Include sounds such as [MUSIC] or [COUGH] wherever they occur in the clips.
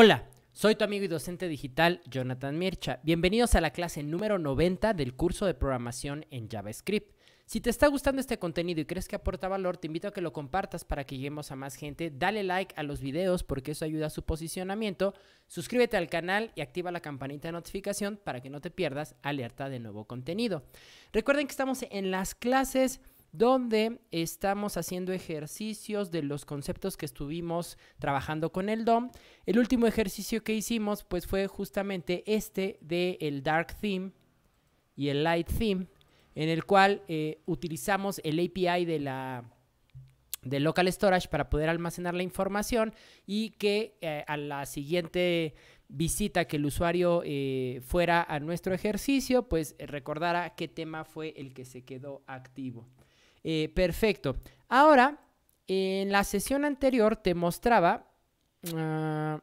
Hola, soy tu amigo y docente digital Jonathan Mircha. Bienvenidos a la clase número 90 del curso de programación en JavaScript. Si te está gustando este contenido y crees que aporta valor, te invito a que lo compartas para que lleguemos a más gente. Dale like a los videos porque eso ayuda a su posicionamiento. Suscríbete al canal y activa la campanita de notificación para que no te pierdas alerta de nuevo contenido. Recuerden que estamos en las clases donde estamos haciendo ejercicios de los conceptos que estuvimos trabajando con el DOM. El último ejercicio que hicimos pues fue justamente este de el Dark Theme y el Light Theme, en el cual eh, utilizamos el API de la de local storage para poder almacenar la información y que eh, a la siguiente visita que el usuario eh, fuera a nuestro ejercicio, pues recordara qué tema fue el que se quedó activo. Eh, perfecto. Ahora, en la sesión anterior te mostraba... Ah,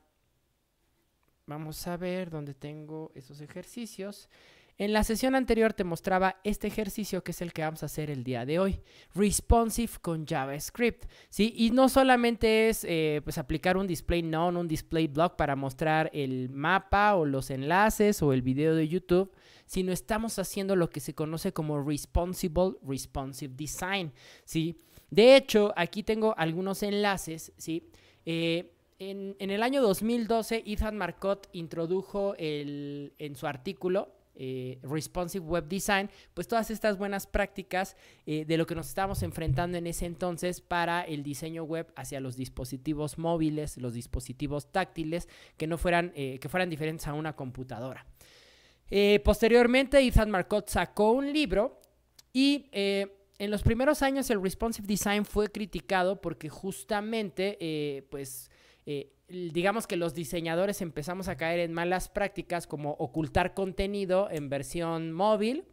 vamos a ver dónde tengo esos ejercicios. En la sesión anterior te mostraba este ejercicio que es el que vamos a hacer el día de hoy, responsive con JavaScript, ¿sí? Y no solamente es eh, pues aplicar un display none, un display block para mostrar el mapa o los enlaces o el video de YouTube, sino estamos haciendo lo que se conoce como responsible responsive design, ¿sí? De hecho, aquí tengo algunos enlaces, ¿sí? Eh, en, el año 2012, Ethan Marcotte introdujo en su artículo eh, responsive web design, pues todas estas buenas prácticas eh, de lo que nos estábamos enfrentando en ese entonces para el diseño web hacia los dispositivos móviles, los dispositivos táctiles, que no fueran, eh, que fueran diferentes a una computadora. posteriormente, Ethan Marcotte sacó un libro y en los primeros años el responsive design fue criticado porque justamente, pues, digamos que los diseñadores empezamos a caer en malas prácticas como ocultar contenido en versión móvil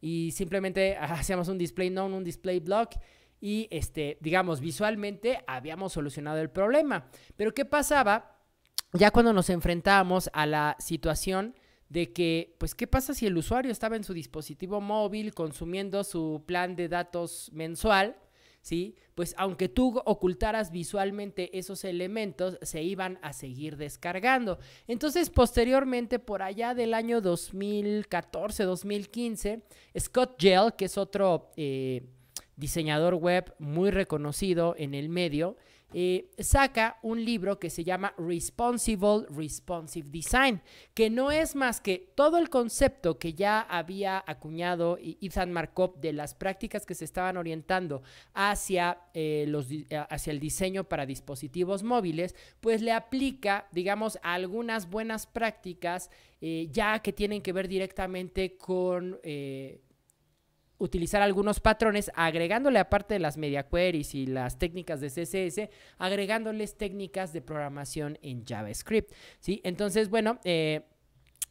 y simplemente [LAUGHS] hacíamos un display known, un display block y este, digamos, visualmente habíamos solucionado el problema. Pero ¿qué pasaba ya cuando nos enfrentábamos a la situación de que, pues, ¿qué pasa si el usuario estaba en su dispositivo móvil consumiendo su plan de datos mensual? Pues aunque tú ocultaras visualmente esos elementos, se iban a seguir descargando. Entonces, posteriormente, por allá del año 2014-2015, Scott Gell, que es otro eh, diseñador web muy reconocido en el medio, eh, saca un libro que se llama Responsible Responsive Design, que no es más que todo el concepto que ya había acuñado Ethan Markov de las prácticas que se estaban orientando hacia, eh, los, eh, hacia el diseño para dispositivos móviles, pues le aplica, digamos, algunas buenas prácticas ya que tienen que ver directamente con utilizar algunos patrones agregándole aparte de las media queries y las técnicas de CSS, agregándoles técnicas de programación en JavaScript, ¿sí? Entonces, bueno, eh,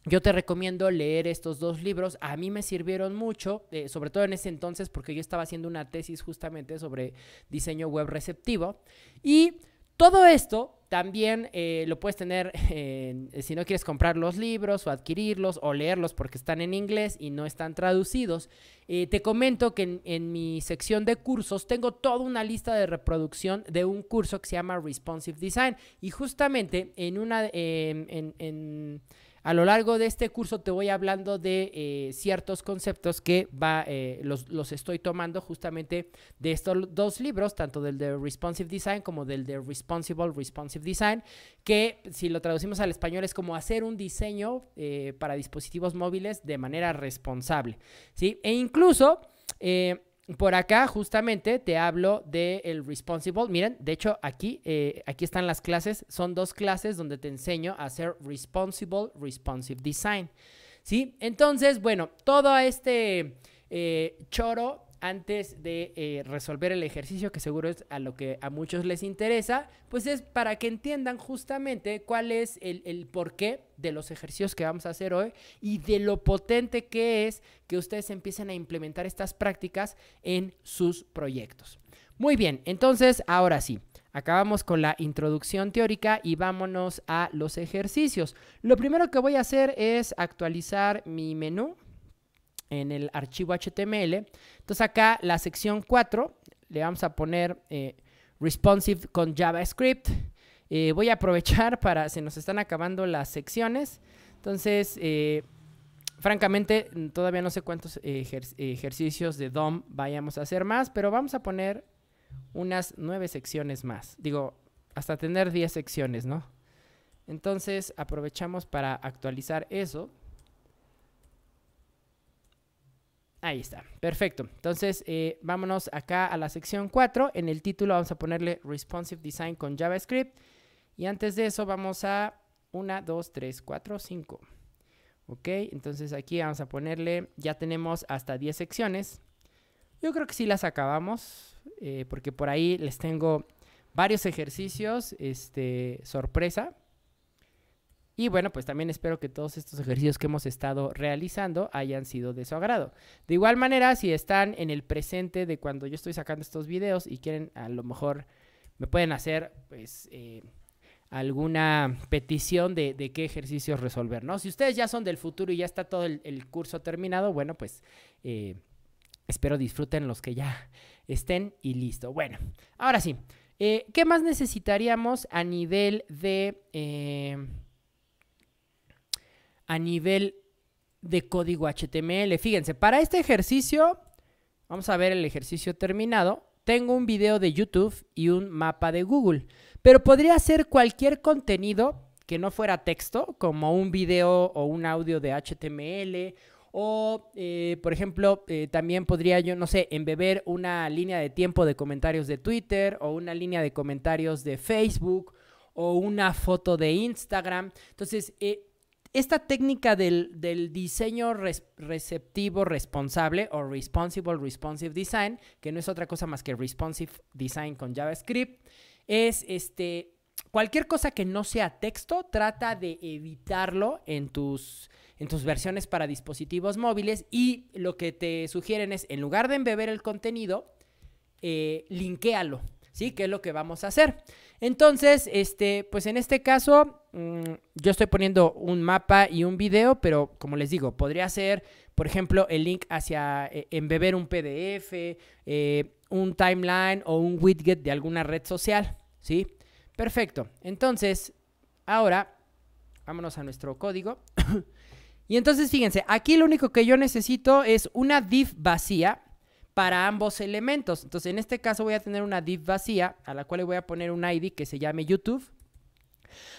yo te recomiendo leer estos dos libros. A mí me sirvieron mucho, eh, sobre todo en ese entonces, porque yo estaba haciendo una tesis justamente sobre diseño web receptivo. Y todo esto también eh, lo puedes tener eh, si no quieres comprar los libros o adquirirlos o leerlos porque están en inglés y no están traducidos. Eh, te comento que en, mi sección de cursos tengo toda una lista de reproducción de un curso que se llama Responsive Design y justamente en una... en a lo largo de este curso te voy hablando de eh, ciertos conceptos que va, eh, los, estoy tomando justamente de estos dos libros, tanto del de Responsive Design como del de Responsible Responsive Design, que si lo traducimos al español es como hacer un diseño eh, para dispositivos móviles de manera responsable. ¿sí? E incluso por acá justamente te hablo del el responsible. Miren, de hecho aquí, eh, aquí están las clases. Son dos clases donde te enseño a hacer responsible, responsive design. ¿Sí? Entonces, bueno, todo este eh, choro antes de eh, resolver el ejercicio, que seguro es a lo que a muchos les interesa, pues es para que entiendan justamente cuál es el, el, porqué de los ejercicios que vamos a hacer hoy y de lo potente que es que ustedes empiecen a implementar estas prácticas en sus proyectos. Muy bien, entonces ahora sí. Acabamos con la introducción teórica y vámonos a los ejercicios. Lo primero que voy a hacer es actualizar mi menú, en el archivo HTML. Entonces acá la sección 4 le vamos a poner eh, responsive con JavaScript. Eh, voy a aprovechar [LAUGHS] para, se nos están acabando las secciones. Entonces, eh, francamente, todavía no sé cuántos ejercicios de DOM vayamos a hacer más, pero vamos a poner unas nueve secciones más. Digo, hasta tener 10 secciones, ¿no? Entonces, aprovechamos para actualizar eso. Ahí está, perfecto. Entonces, eh, vámonos acá a la sección 4. En el título vamos a ponerle Responsive Design con JavaScript. Y antes de eso vamos a 1, 2, 3, 4, 5. Ok, entonces aquí vamos a ponerle, ya tenemos hasta 10 secciones. Yo creo que sí las acabamos, eh, porque por ahí les tengo varios ejercicios, este, sorpresa. Y bueno, pues también espero que todos estos ejercicios que hemos estado realizando hayan sido de su agrado. De igual manera, si están en el presente de cuando yo estoy sacando estos videos y quieren, a lo mejor me pueden hacer, pues... Eh, alguna petición de, qué ejercicios resolver, ¿no? Si ustedes ya son del futuro y ya está todo el, curso terminado, bueno, pues eh, espero disfruten los que ya estén y listo. Bueno, ahora sí, eh, ¿qué más necesitaríamos a nivel de a nivel de código HTML. Fíjense, para este ejercicio, vamos a ver el ejercicio terminado. Tengo un video de YouTube y un mapa de Google, pero podría ser cualquier contenido que no fuera texto, como un video o un audio de HTML, o eh, por ejemplo, eh, también podría yo, no sé, embeber una línea de tiempo de comentarios de Twitter o una línea de comentarios de Facebook o una foto de Instagram. Entonces, eh, esta técnica del, diseño receptivo responsable o responsible responsive design, que no es otra cosa más que responsive design con JavaScript, es este cualquier cosa que no sea texto, trata de evitarlo en tus en tus versiones para dispositivos móviles y lo que te sugieren es en lugar de embeber el contenido, eh, linkéalo ¿sí? ¿Qué es lo que vamos a hacer? Entonces, este, pues en este caso, mm, yo estoy poniendo un mapa y un video, pero como les digo, podría ser, por ejemplo, el link hacia eh, embeber un PDF, eh, un timeline o un widget de alguna red social, ¿sí? Perfecto. Entonces, ahora, vámonos a nuestro código. [COUGHS] y entonces, fíjense, aquí lo único que yo necesito es una div vacía, para ambos elementos. Entonces, en este caso voy a tener una div vacía a la cual le voy a poner un ID que se llame YouTube.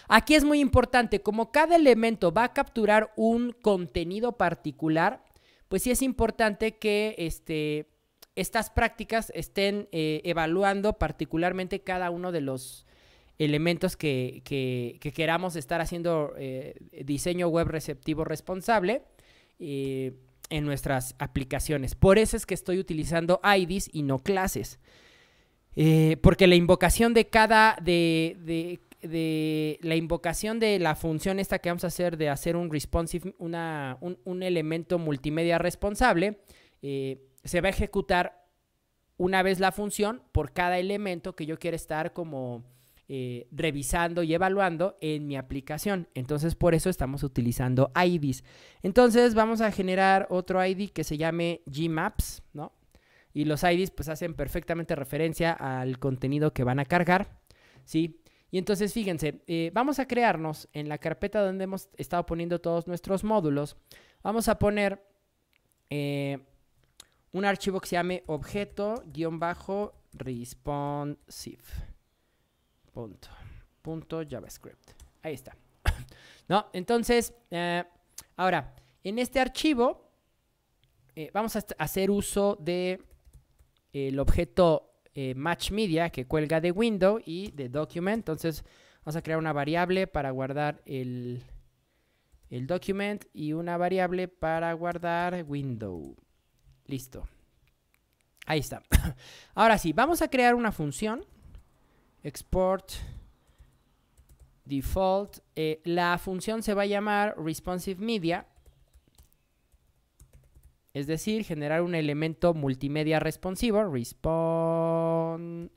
Aquí es muy importante, como cada elemento va a capturar un contenido particular, pues sí es importante que este, estas prácticas estén eh, evaluando particularmente cada uno de los elementos que, queramos estar haciendo eh, diseño web receptivo responsable. Eh, en nuestras aplicaciones. Por eso es que estoy utilizando IDs y no clases. Eh, porque la invocación de cada, de, de, la invocación de la función esta que vamos a hacer de hacer un responsive, un, elemento multimedia responsable, eh, se va a ejecutar una vez la función por cada elemento que yo quiera estar como eh, revisando y evaluando en mi aplicación. Entonces, por eso estamos utilizando IDs. Entonces, vamos a generar otro ID que se llame Gmaps, ¿no? Y los IDs pues hacen perfectamente referencia al contenido que van a cargar, ¿sí? Y entonces, fíjense, eh, vamos a crearnos en la carpeta donde hemos estado poniendo todos nuestros módulos, vamos a poner eh, un archivo que se llame objeto-responsive. Punto. JavaScript. Ahí está. [COUGHS] ¿No? Entonces, eh, ahora, en este archivo eh, vamos a hacer uso de eh, el objeto match media que cuelga de window y de document. Entonces, vamos a crear una variable para guardar el, el document y una variable para guardar window. Listo. Ahí está. [COUGHS] Ahora sí, vamos a crear una función export default. Eh, la función se va a llamar responsive media, es decir, generar un elemento multimedia responsivo, responsive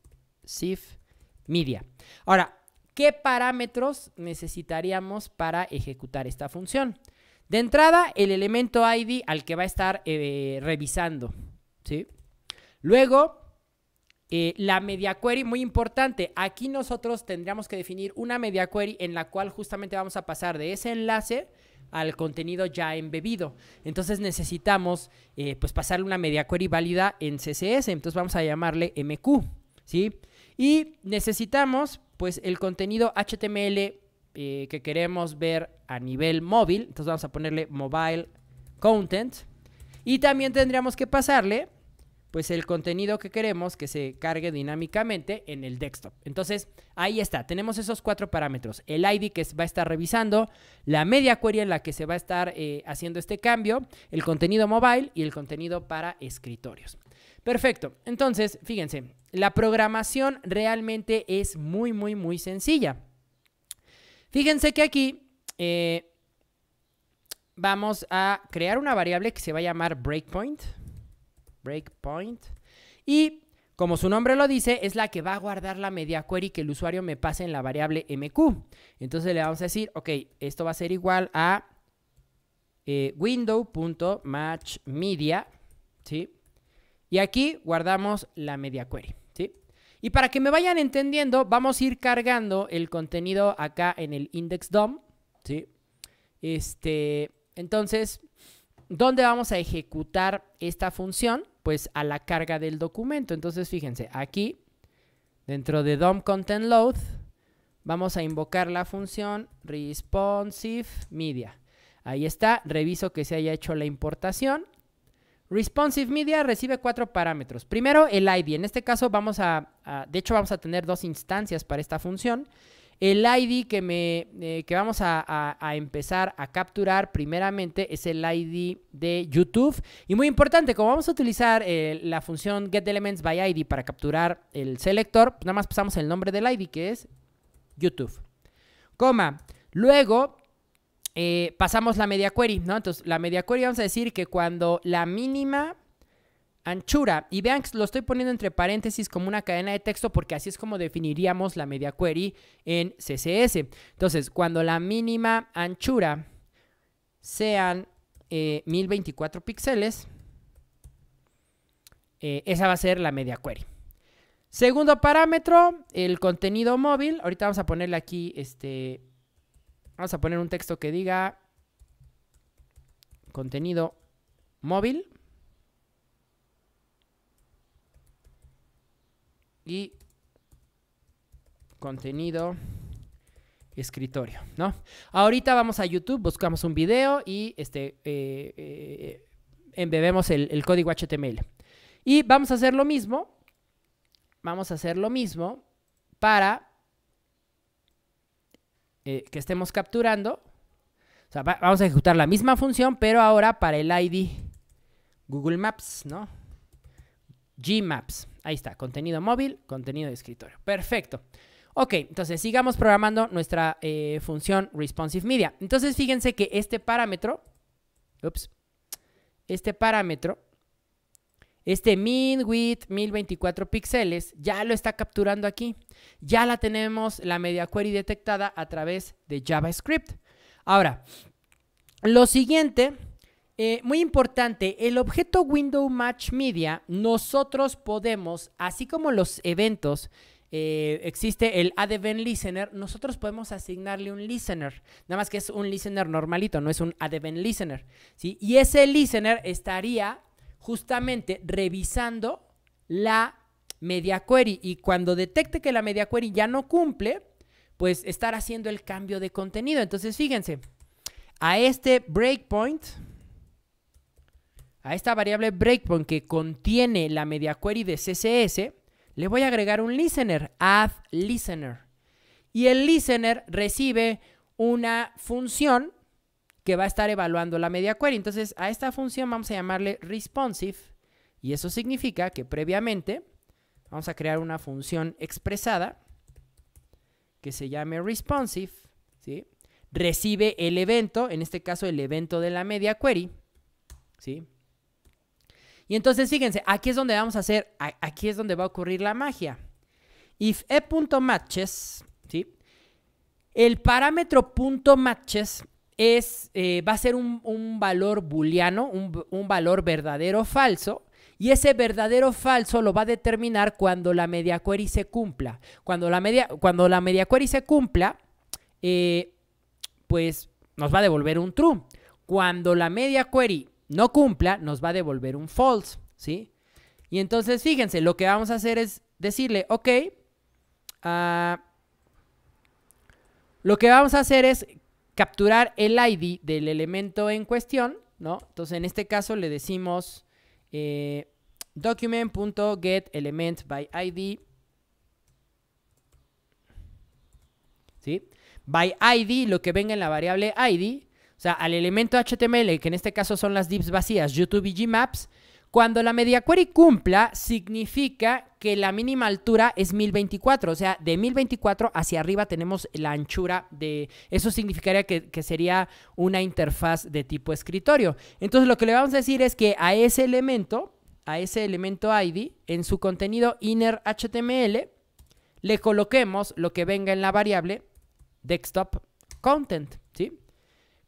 media. Ahora, ¿qué parámetros necesitaríamos para ejecutar esta función? De entrada, el elemento ID al que va a estar eh, revisando, ¿sí? Luego, eh, la media query, muy importante, aquí nosotros tendríamos que definir una media query en la cual justamente vamos a pasar de ese enlace al contenido ya embebido. Entonces necesitamos eh, pues pasarle una media query válida en CSS, entonces vamos a llamarle MQ, ¿sí? Y necesitamos pues el contenido HTML eh, que queremos ver a nivel móvil, entonces vamos a ponerle mobile content y también tendríamos que pasarle pues el contenido que queremos que se cargue dinámicamente en el desktop. Entonces, ahí está, tenemos esos cuatro parámetros. El ID que va a estar revisando, la media query en la que se va a estar eh, haciendo este cambio, el contenido mobile y el contenido para escritorios. Perfecto, entonces, fíjense, la programación realmente es muy, muy, muy sencilla. Fíjense que aquí... Eh, vamos a crear una variable que se va a llamar breakpoint breakpoint. Y como su nombre lo dice, es la que va a guardar la media query que el usuario me pase en la variable MQ. Entonces le vamos a decir, ok, esto va a ser igual a eh, window.matchmedia, ¿sí? Y aquí guardamos la media query, ¿sí? Y para que me vayan entendiendo, vamos a ir cargando el contenido acá en el index DOM, ¿sí? Este, entonces, ¿Dónde vamos a ejecutar esta función? Pues a la carga del documento. Entonces, fíjense, aquí, dentro de DOM Content Load, vamos a invocar la función responsive media. Ahí está, reviso que se haya hecho la importación. Responsive Media recibe cuatro parámetros. Primero, el ID. En este caso vamos a, a, de hecho vamos a tener dos instancias para esta función. El ID que, me, eh, que vamos a, empezar a capturar primeramente es el ID de YouTube. Y muy importante, como vamos a utilizar eh, la función getElementsById para capturar el selector, pues nada más pasamos el nombre del ID que es YouTube. Coma. Luego eh, pasamos la media query, ¿no? Entonces la media query vamos a decir que cuando la mínima anchura. Y vean que lo estoy poniendo entre paréntesis como una cadena de texto porque así es como definiríamos la media query en CSS. Entonces, cuando la mínima anchura sean 1024 eh, píxeles, eh, esa va a ser la media query. Segundo parámetro, el contenido móvil. Ahorita vamos a ponerle aquí, este, vamos a poner un texto que diga contenido móvil. contenido escritorio, ¿no? Ahorita vamos a YouTube, buscamos un video y este, eh, eh, embebemos el, código HTML. Y vamos a hacer lo mismo, vamos a hacer lo mismo para eh, que estemos capturando. vamos a ejecutar la misma función, pero ahora para el ID Google Maps, ¿no? Gmaps. Ahí está, contenido móvil, contenido de escritorio. Perfecto. Ok, entonces sigamos programando nuestra eh, función responsive media. Entonces fíjense que este parámetro, ups, este parámetro, este min width 1024 píxeles, ya lo está capturando aquí. Ya la tenemos la media query detectada a través de JavaScript. Ahora, lo siguiente eh, muy importante, el objeto Window Match Media, nosotros podemos, así como los eventos, eh, existe el ADVEN Listener, nosotros podemos asignarle un listener, nada más que es un listener normalito, no es un Event Listener, ¿sí? Y ese listener estaría justamente revisando la media query y cuando detecte que la media query ya no cumple, pues estará haciendo el cambio de contenido. Entonces, fíjense, a este breakpoint a esta variable breakpoint que contiene la media query de CSS, le voy a agregar un listener, add listener. Y el listener recibe una función que va a estar evaluando la media query. Entonces, a esta función vamos a llamarle responsive y eso significa que previamente vamos a crear una función expresada que se llame responsive, ¿sí? Recibe el evento, en este caso el evento de la media query, ¿sí? Y entonces fíjense, aquí es donde vamos a hacer, aquí es donde va a ocurrir la magia. If e.matches, ¿sí? El parámetro .matches es, eh, va a ser un, valor booleano, un, valor verdadero o falso, y ese verdadero o falso lo va a determinar cuando la media query se cumpla. Cuando la media, cuando la media query se cumpla, eh, pues nos va a devolver un true. Cuando la media query no cumpla, nos va a devolver un false, ¿sí? Y entonces, fíjense, lo que vamos a hacer es decirle, ok, ah, lo que vamos a hacer es capturar el ID del elemento en cuestión, ¿no? Entonces, en este caso le decimos eh, document.getElementById, ¿sí? By ID, lo que venga en la variable ID, o sea, al elemento HTML, que en este caso son las divs vacías, YouTube y Gmaps, cuando la media query cumpla, significa que la mínima altura es 1024. O sea, de 1024 hacia arriba tenemos la anchura de... Eso significaría que, sería una interfaz de tipo escritorio. Entonces lo que le vamos a decir es que a ese elemento, a ese elemento ID, en su contenido inner HTML, le coloquemos lo que venga en la variable desktop content, ¿sí?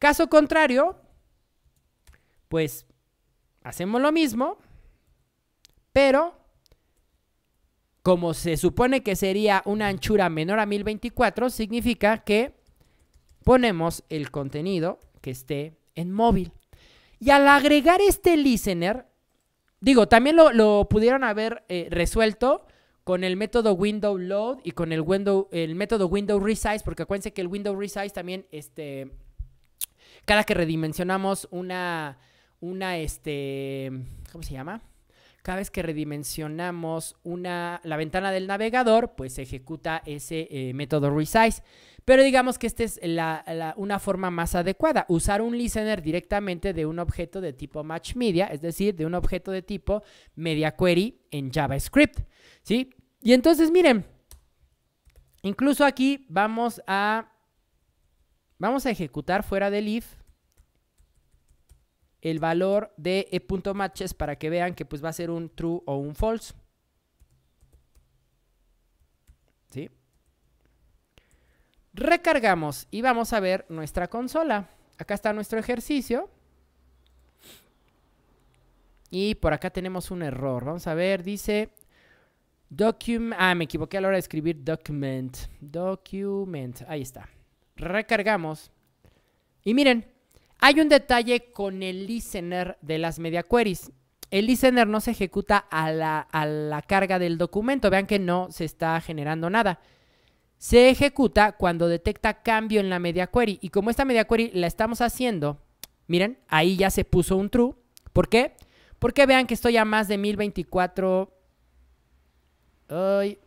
Caso contrario, pues hacemos lo mismo, pero como se supone que sería una anchura menor a 1024, significa que ponemos el contenido que esté en móvil. Y al agregar este listener, digo, también lo, pudieron haber eh, resuelto con el método window load y con el, window, el método window resize, porque acuérdense que el window resize también este, cada que redimensionamos una, una, este, ¿cómo se llama? Cada vez que redimensionamos una, la ventana del navegador, pues se ejecuta ese eh, método resize. Pero digamos que esta es una forma más adecuada, usar un listener directamente de un objeto de tipo match media, es decir, de un objeto de tipo media query en JavaScript, ¿sí? Y entonces, miren, incluso aquí vamos a Vamos a ejecutar fuera del if el valor de e.matches para que vean que pues va a ser un true o un false. ¿Sí? Recargamos y vamos a ver nuestra consola. Acá está nuestro ejercicio. Y por acá tenemos un error. Vamos a ver, dice document... Ah, me equivoqué a la hora de escribir document. Document. Ahí está recargamos. Y miren, hay un detalle con el listener de las media queries. El listener no se ejecuta a la, carga del documento. Vean que no se está generando nada. Se ejecuta cuando detecta cambio en la media query. Y como esta media query la estamos haciendo, miren, ahí ya se puso un true. ¿Por qué? Porque vean que estoy a más de 1024. Ay,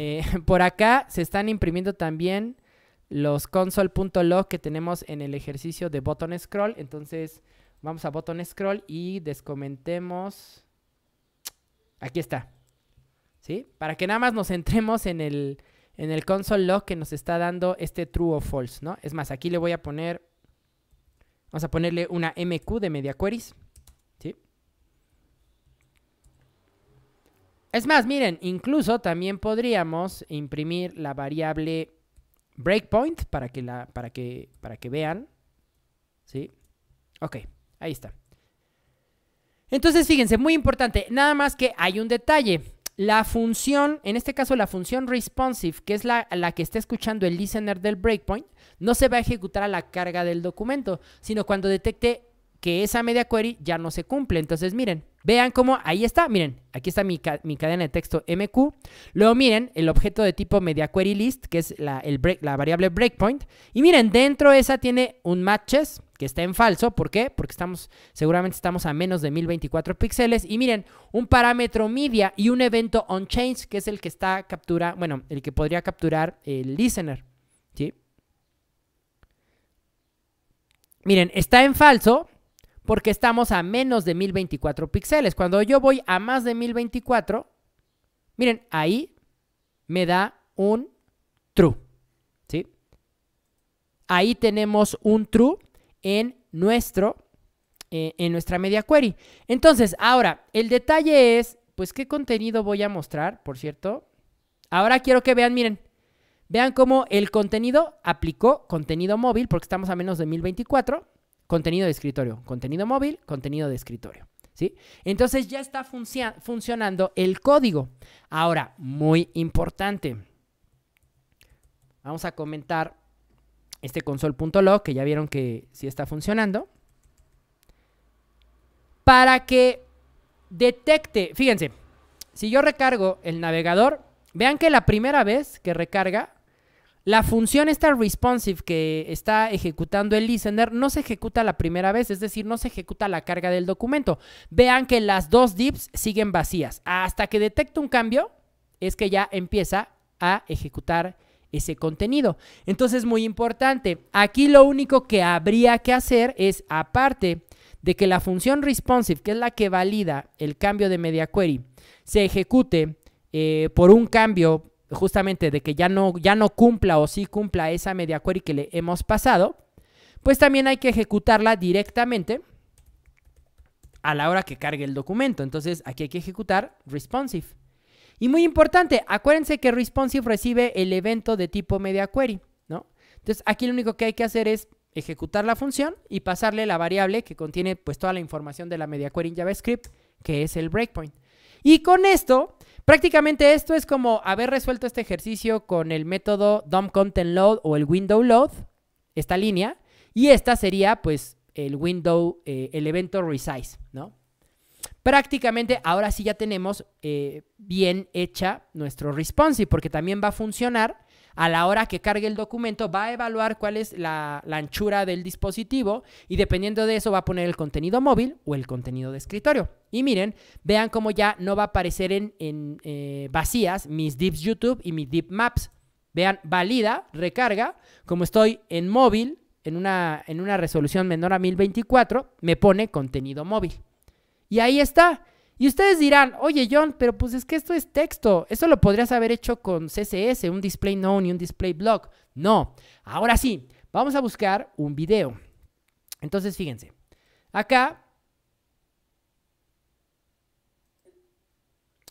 eh, [LAUGHS] por acá se están imprimiendo también los console.log que tenemos en el ejercicio de button scroll. Entonces vamos a button scroll y descomentemos. Aquí está. ¿Sí? Para que nada más nos centremos en el, en el console que nos está dando este true o false, ¿no? Es más, aquí le voy a poner, vamos a ponerle una MQ de media queries. Es más, miren, incluso también podríamos imprimir la variable breakpoint para que, la, para que, para que vean. ¿Sí? Ok, ahí está. Entonces, fíjense, muy importante, nada más que hay un detalle. La función, en este caso la función responsive, que es la, la, que está escuchando el listener del breakpoint, no se va a ejecutar a la carga del documento, sino cuando detecte que esa media query ya no se cumple. Entonces, miren, Vean cómo ahí está, miren, aquí está mi, cadena de texto MQ. Luego miren el objeto de tipo media query list, que es la, variable breakpoint. Y miren, dentro de esa tiene un matches que está en falso. ¿Por qué? Porque estamos, seguramente estamos a menos de 1024 píxeles. Y miren, un parámetro media y un evento onChange, que es el que está captura, bueno, el que podría capturar el listener. ¿Sí? Miren, está en falso, porque estamos a menos de 1024 píxeles. Cuando yo voy a más de 1024, miren, ahí me da un true, ¿sí? Ahí tenemos un true en nuestro eh, en nuestra media query. Entonces, ahora, el detalle es, pues, ¿qué contenido voy a mostrar, por cierto? Ahora quiero que vean, miren, vean cómo el contenido aplicó contenido móvil, porque estamos a menos de 1024 contenido de escritorio, contenido móvil, contenido de escritorio. ¿Sí? Entonces ya está funcionando el código. Ahora, muy importante. Vamos a comentar este console.log que ya vieron que sí está funcionando. Para que detecte, fíjense, si yo recargo el navegador, vean que la primera vez que recarga la función esta responsive que está ejecutando el listener no se ejecuta la primera vez, es decir, no se ejecuta la carga del documento. Vean que las dos dips siguen vacías. Hasta que detecta un cambio, es que ya empieza a ejecutar ese contenido. Entonces, muy importante, aquí lo único que habría que hacer es, aparte de que la función responsive, que es la que valida el cambio de media query, se ejecute eh, por un cambio justamente de que ya no, ya no cumpla o sí cumpla esa media query que le hemos pasado, pues también hay que ejecutarla directamente a la hora que cargue el documento. Entonces aquí hay que ejecutar responsive. Y muy importante, acuérdense que responsive recibe el evento de tipo media query, ¿no? Entonces aquí lo único que hay que hacer es ejecutar la función y pasarle la variable que contiene pues toda la información de la media query en JavaScript, que es el breakpoint. Y con esto Prácticamente esto es como haber resuelto este ejercicio con el método DOM Content o el Window Load, esta línea, y esta sería pues el window, eh, el evento resize, ¿no? Prácticamente ahora sí ya tenemos eh, bien hecha nuestro responsive porque también va a funcionar a la hora que cargue el documento va a evaluar cuál es la, anchura del dispositivo y dependiendo de eso va a poner el contenido móvil o el contenido de escritorio. Y miren, vean cómo ya no va a aparecer en, eh, vacías mis dips YouTube y mis deep maps. Vean, valida, recarga, como estoy en móvil, en una, en una resolución menor a 1024, me pone contenido móvil. Y ahí está. Y ustedes dirán, oye John, pero pues es que esto es texto, Esto lo podrías haber hecho con CSS, un display known y un display blog. No, ahora sí, vamos a buscar un video. Entonces, fíjense, acá,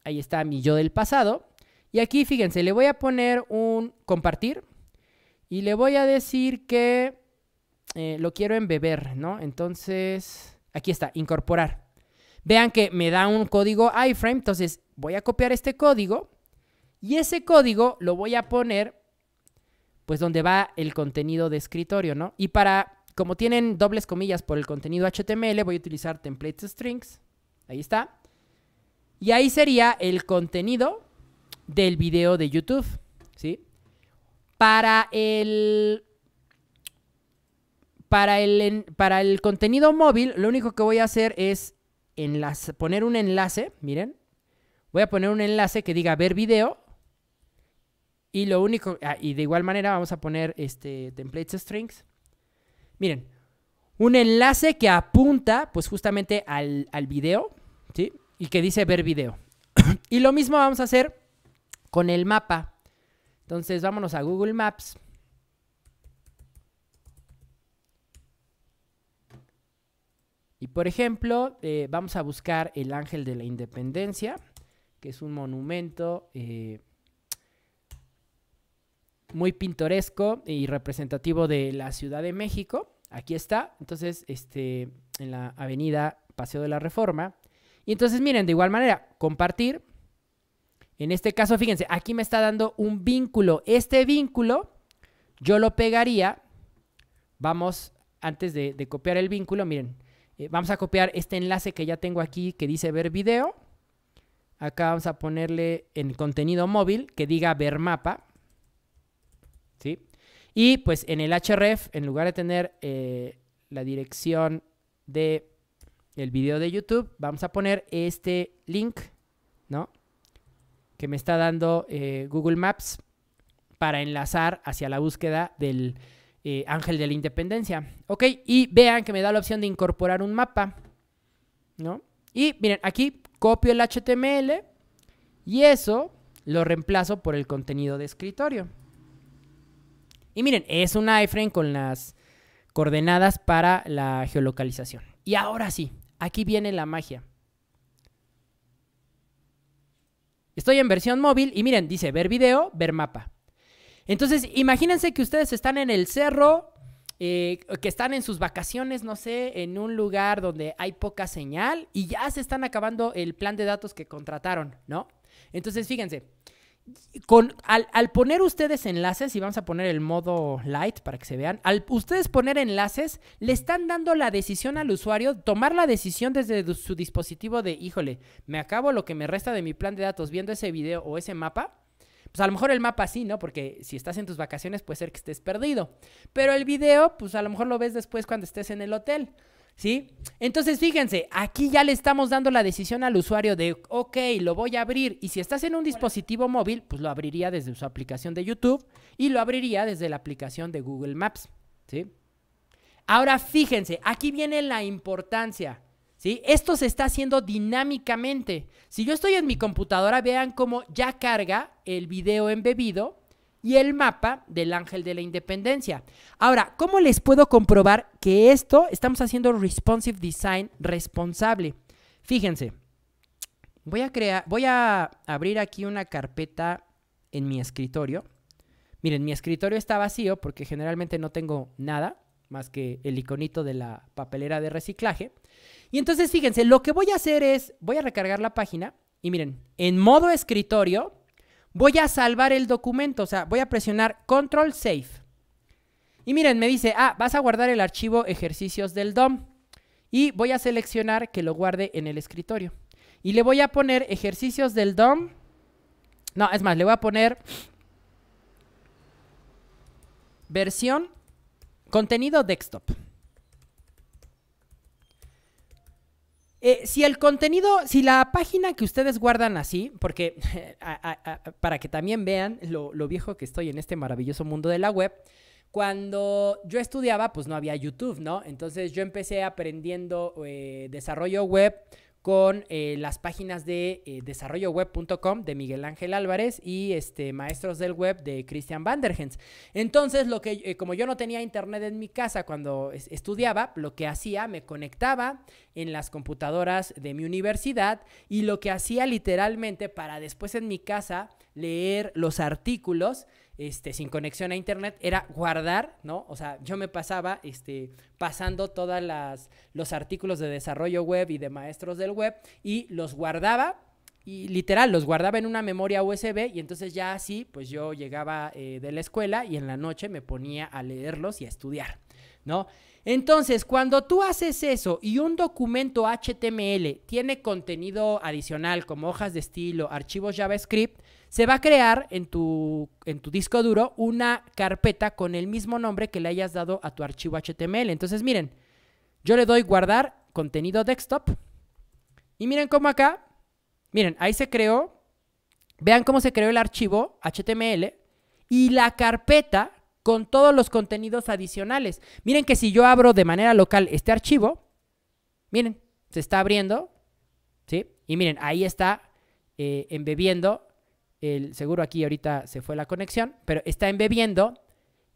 ahí está mi yo del pasado, y aquí, fíjense, le voy a poner un compartir y le voy a decir que eh, lo quiero embeber, ¿no? Entonces, aquí está, incorporar. Vean que me da un código iframe, entonces voy a copiar este código y ese código lo voy a poner pues donde va el contenido de escritorio, ¿no? Y para, como tienen dobles comillas por el contenido HTML, voy a utilizar template strings. Ahí está. Y ahí sería el contenido del video de YouTube, ¿sí? Para el para el, para el contenido móvil, lo único que voy a hacer es poner un enlace, miren, voy a poner un enlace que diga ver video y lo único, ah, y de igual manera vamos a poner este templates strings. Miren, un enlace que apunta pues justamente al, al video, ¿sí? Y que dice ver video. [COUGHS] y lo mismo vamos a hacer con el mapa. Entonces vámonos a Google Maps. Y por ejemplo, eh, vamos a buscar el Ángel de la Independencia, que es un monumento eh, muy pintoresco y representativo de la Ciudad de México. Aquí está, entonces, este, en la avenida Paseo de la Reforma. Y entonces, miren, de igual manera, compartir. En este caso, fíjense, aquí me está dando un vínculo. Este vínculo yo lo pegaría. Vamos, antes de copiar el vínculo, miren, eh, vamos a copiar este enlace que ya tengo aquí que dice ver video. Acá vamos a ponerle en contenido móvil que diga ver mapa. ¿Sí? Y pues en el href, en lugar de tener eh, la dirección de el video de YouTube, vamos a poner este link, ¿no? Que me está dando eh, Google Maps para enlazar hacia la búsqueda del, eh, Ángel de la Independencia. Ok, y vean que me da la opción de incorporar un mapa, ¿no? Y miren, aquí copio el HTML y eso lo reemplazo por el contenido de escritorio. Y miren, es un iframe con las coordenadas para la geolocalización. Y ahora sí, aquí viene la magia. Estoy en versión móvil y miren, dice ver video, ver mapa. Entonces, imagínense que ustedes están en el cerro, eh, que están en sus vacaciones, no sé, en un lugar donde hay poca señal y ya se están acabando el plan de datos que contrataron, ¿no? Entonces, fíjense, al, al, poner ustedes enlaces, y vamos a poner el modo light para que se vean, al ustedes poner enlaces, le están dando la decisión al usuario, tomar la decisión desde su dispositivo de, híjole, me acabo lo que me resta de mi plan de datos viendo ese video o ese mapa, a lo mejor el mapa sí, ¿no? Porque si estás en tus vacaciones puede ser que estés perdido. Pero el video, pues a lo mejor lo ves después cuando estés en el hotel. ¿Sí? Entonces fíjense, aquí ya le estamos dando la decisión al usuario de, ok, lo voy a abrir. Y si estás en un dispositivo móvil, pues lo abriría desde su aplicación de YouTube y lo abriría desde la aplicación de Google Maps. ¿Sí? Ahora fíjense, aquí viene la importancia. Esto se está haciendo dinámicamente. Si yo estoy en mi computadora, vean cómo ya carga el video embebido y el mapa del Ángel de la Independencia. Ahora, ¿cómo les puedo comprobar que esto estamos haciendo responsive design responsable? Fíjense. Voy a crear, voy a abrir aquí una carpeta en mi escritorio. Miren, mi escritorio está vacío porque generalmente no tengo nada más que el iconito de la papelera de reciclaje. Y entonces fíjense, lo que voy a hacer es, voy a recargar la página y miren, en modo escritorio voy a salvar el documento, o sea, voy a presionar control save. Y miren, me dice, ah, vas a guardar el archivo ejercicios del DOM y voy a seleccionar que lo guarde en el escritorio. Y le voy a poner ejercicios del DOM. No, es más, le voy a poner versión contenido desktop. Eh, si el contenido, si la página que ustedes guardan así, porque [LAUGHS] para que también vean lo, viejo que estoy en este maravilloso mundo de la web, cuando yo estudiaba, pues no había YouTube, ¿no? Entonces yo empecé aprendiendo eh, desarrollo web con eh, las páginas de eh, desarrolloweb.com de Miguel Ángel Álvarez y este, Maestros del Web de Christian Vanderhens. Entonces, lo que, eh, como yo no tenía internet en mi casa cuando estudiaba, lo que hacía, me conectaba en las computadoras de mi universidad y lo que hacía literalmente para después en mi casa leer los artículos este, sin conexión a internet, era guardar, ¿no? O sea, yo me pasaba, este, pasando todas los artículos de desarrollo web y de maestros del web y los guardaba y literal los guardaba en una memoria USB y entonces ya así pues yo llegaba eh, de la escuela y en la noche me ponía a leerlos y a estudiar, ¿no? Entonces, cuando tú haces eso y un documento HTML tiene contenido adicional como hojas de estilo, archivos JavaScript, se va a crear en tu, disco duro una carpeta con el mismo nombre que le hayas dado a tu archivo HTML. Entonces, miren, yo le doy guardar contenido desktop. Y miren cómo acá, miren, ahí se creó, vean cómo se creó el archivo HTML y la carpeta con todos los contenidos adicionales. Miren que si yo abro de manera local este archivo, miren, se está abriendo, ¿sí? Y miren, ahí está eh, embebiendo el seguro aquí ahorita se fue la conexión, pero está embebiendo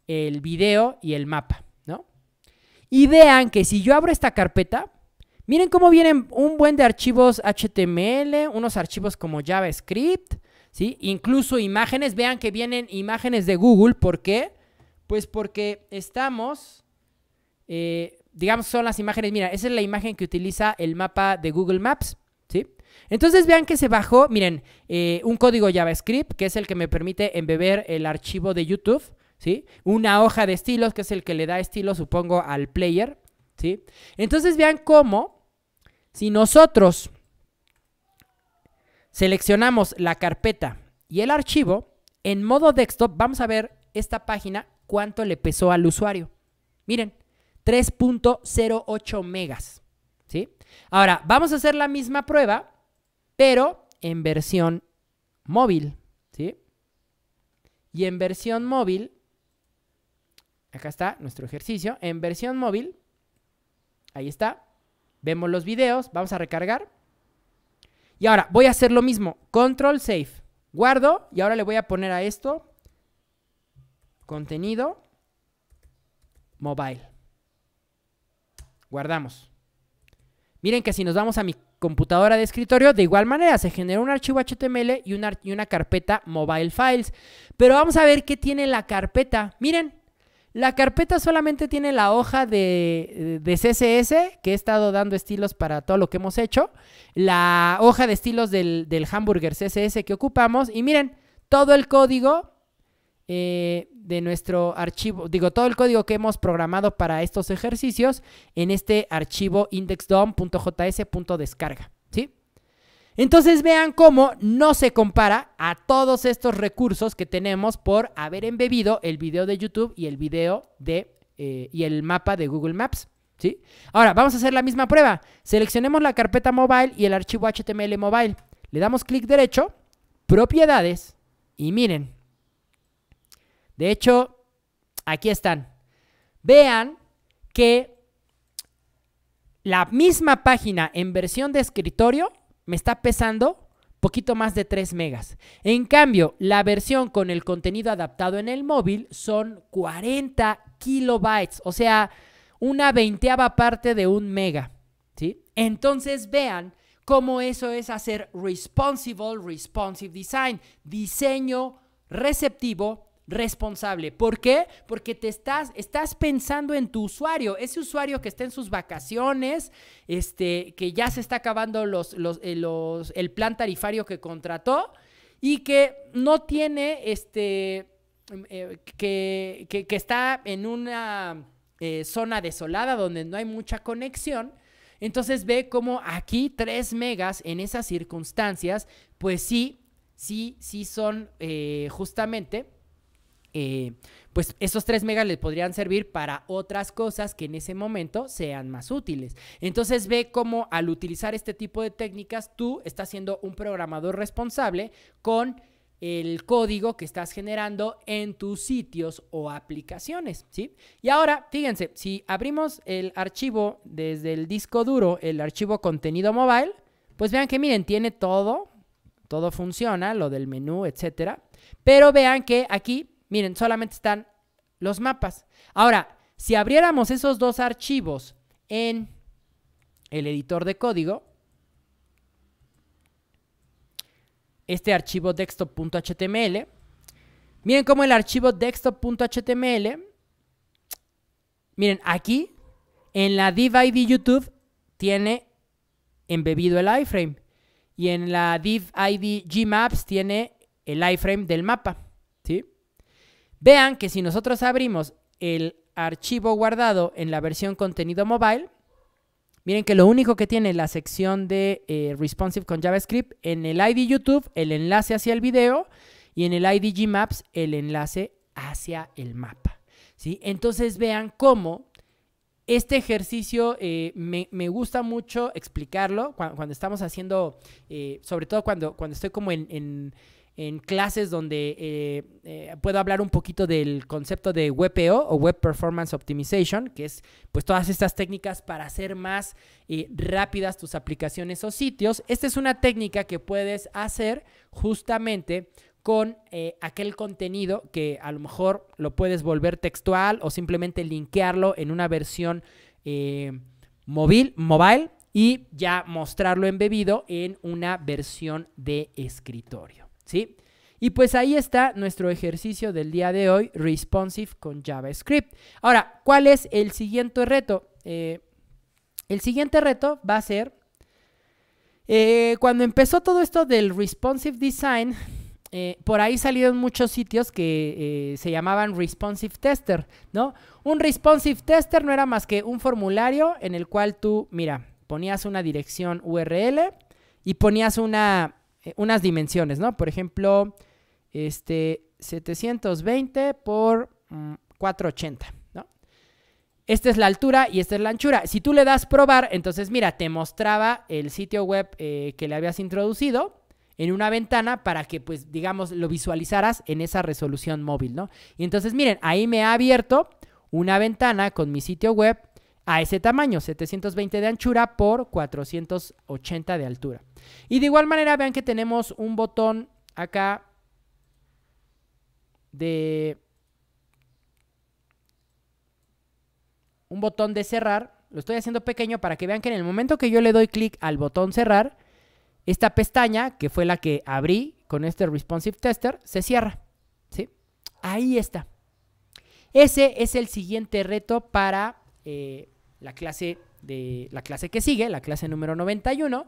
el video y el mapa, ¿no? Y vean que si yo abro esta carpeta, miren cómo vienen un buen de archivos HTML, unos archivos como JavaScript, ¿sí? Incluso imágenes, vean que vienen imágenes de Google, ¿por qué? Pues porque estamos, eh, digamos, son las imágenes, mira, esa es la imagen que utiliza el mapa de Google Maps. Entonces vean que se bajó, miren, eh, un código JavaScript, que es el que me permite embeber el archivo de YouTube, ¿sí? Una hoja de estilos, que es el que le da estilo, supongo, al player, ¿sí? Entonces vean cómo, si nosotros seleccionamos la carpeta y el archivo, en modo desktop vamos a ver esta página cuánto le pesó al usuario. Miren, 3.08 megas, ¿sí? Ahora, vamos a hacer la misma prueba pero en versión móvil, ¿sí? Y en versión móvil, acá está nuestro ejercicio, en versión móvil, ahí está, vemos los videos, vamos a recargar. Y ahora voy a hacer lo mismo, control save, guardo y ahora le voy a poner a esto contenido mobile. Guardamos. Miren que si nos vamos a mi computadora de escritorio, de igual manera se genera un archivo HTML y una, y una carpeta Mobile Files. Pero vamos a ver qué tiene la carpeta. Miren, la carpeta solamente tiene la hoja de, CSS, que he estado dando estilos para todo lo que hemos hecho, la hoja de estilos del, del hamburger CSS que ocupamos, y miren, todo el código eh, de nuestro archivo, digo, todo el código que hemos programado para estos ejercicios en este archivo indexdom.js.descarga, ¿sí? Entonces vean cómo no se compara a todos estos recursos que tenemos por haber embebido el video de YouTube y el video de, eh, y el mapa de Google Maps. ¿Sí? Ahora, vamos a hacer la misma prueba. Seleccionemos la carpeta mobile y el archivo HTML mobile. Le damos clic derecho, propiedades, y miren, de hecho, aquí están. Vean que la misma página en versión de escritorio me está pesando poquito más de 3 megas. En cambio, la versión con el contenido adaptado en el móvil son 40 kilobytes, o sea, una veinteava parte de un mega. ¿sí? Entonces vean cómo eso es hacer responsible, responsive design, diseño receptivo responsable. ¿Por qué? Porque te estás, estás pensando en tu usuario, ese usuario que está en sus vacaciones, este, que ya se está acabando los, eh, el plan tarifario que contrató y que no tiene, este, mm, eh, que, está en una eh, zona desolada donde no hay mucha conexión. Entonces ve como aquí 3 megas en esas circunstancias, pues sí, sí, sí son justamente eh, pues esos 3 megas les podrían servir para otras cosas que en ese momento sean más útiles. Entonces ve cómo al utilizar este tipo de técnicas tú estás siendo un programador responsable con el código que estás generando en tus sitios o aplicaciones, ¿sí? Y ahora, fíjense, si abrimos el archivo desde el disco duro, el archivo contenido mobile, pues vean que miren, tiene todo, todo funciona, lo del menú, etcétera, pero vean que aquí Miren, solamente están los mapas. Ahora, si abriéramos esos dos archivos en el editor de código, este archivo desktop.html, miren cómo el archivo desktop.html, miren, aquí en la div ID YouTube tiene embebido el iframe y en la div ID Gmaps tiene el iframe del mapa. Vean que si nosotros abrimos el archivo guardado en la versión contenido mobile, miren que lo único que tiene la sección de eh, responsive con JavaScript, en el ID YouTube el enlace hacia el video y en el ID Maps, el enlace hacia el mapa. ¿sí? Entonces vean cómo este ejercicio eh, me, gusta mucho explicarlo cuando, estamos haciendo, eh, sobre todo cuando, cuando estoy como en en clases donde eh, eh, puedo hablar un poquito del concepto de WPO o Web Performance Optimization, que es pues todas estas técnicas para hacer más eh, rápidas tus aplicaciones o sitios. Esta es una técnica que puedes hacer justamente con aquel contenido que a lo mejor lo puedes volver textual o simplemente linkearlo en una versión móvil, mobile y ya mostrarlo embebido en una versión de escritorio. ¿sí? Y pues ahí está nuestro ejercicio del día de hoy, responsive con JavaScript. Ahora, ¿cuál es el siguiente reto? Eh, el siguiente reto va a ser, eh, cuando empezó todo esto del responsive design, eh, por ahí salieron muchos sitios que se llamaban responsive tester, ¿no? Un responsive tester no era más que un formulario en el cual tú, mira, ponías una dirección URL y ponías una eh, unas dimensiones, ¿no? Por ejemplo, este 720 por 480, mm, ¿no? Esta es la altura y esta es la anchura. Si tú le das probar, entonces mira, te mostraba el sitio web eh, que le habías introducido en una ventana para que, pues, digamos, lo visualizaras en esa resolución móvil, ¿no? Y entonces, miren, ahí me ha abierto una ventana con mi sitio web a ese tamaño, 720 de anchura por 480 de altura. Y de igual manera, vean que tenemos un botón acá de... Un botón de cerrar. Lo estoy haciendo pequeño para que vean que en el momento que yo le doy clic al botón cerrar, esta pestaña, que fue la que abrí con este responsive tester, se cierra. ¿sí? Ahí está. Ese es el siguiente reto para eh, la clase, de, la clase que sigue, la clase número 91.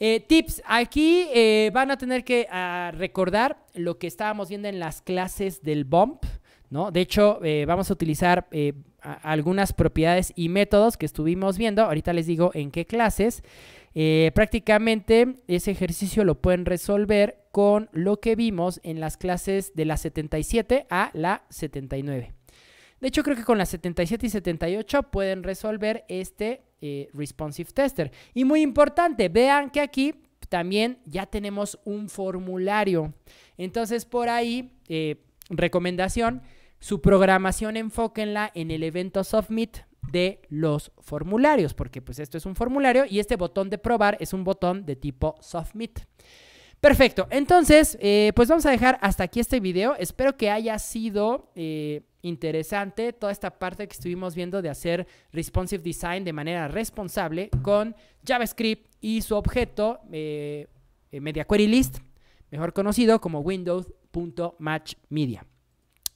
Eh, tips, aquí eh, van a tener que ah, recordar lo que estábamos viendo en las clases del bump, ¿no? De hecho, eh, vamos a utilizar algunas propiedades y métodos que estuvimos viendo. Ahorita les digo en qué clases. prácticamente ese ejercicio lo pueden resolver con lo que vimos en las clases de la 77 a la 79. De hecho, creo que con las 77 y 78 pueden resolver este eh, responsive tester. Y muy importante, vean que aquí también ya tenemos un formulario. Entonces, por ahí, eh, recomendación, su programación enfóquenla en el evento submit de los formularios, porque pues esto es un formulario y este botón de probar es un botón de tipo submit. Perfecto, entonces, eh, pues vamos a dejar hasta aquí este video. Espero que haya sido interesante toda esta parte que estuvimos viendo de hacer responsive design de manera responsable con JavaScript y su objeto eh, eh, Media Query List, mejor conocido como Windows.MatchMedia.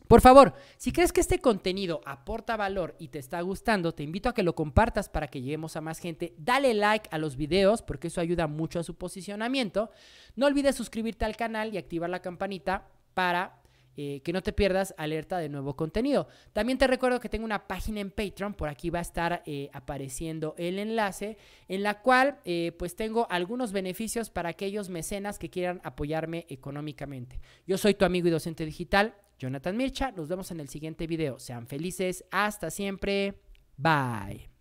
Por favor, si crees que este contenido aporta valor y te está gustando, te invito a que lo compartas para que lleguemos a más gente. Dale like a los videos porque eso ayuda mucho a su posicionamiento. No olvides suscribirte al canal y activar la campanita para eh, que no te pierdas alerta de nuevo contenido. También te recuerdo que tengo una página en Patreon, por aquí va a estar eh, apareciendo el enlace, en la cual eh, pues tengo algunos beneficios para aquellos mecenas que quieran apoyarme económicamente. Yo soy tu amigo y docente digital, Jonathan Mircha, nos vemos en el siguiente video. Sean felices, hasta siempre, bye.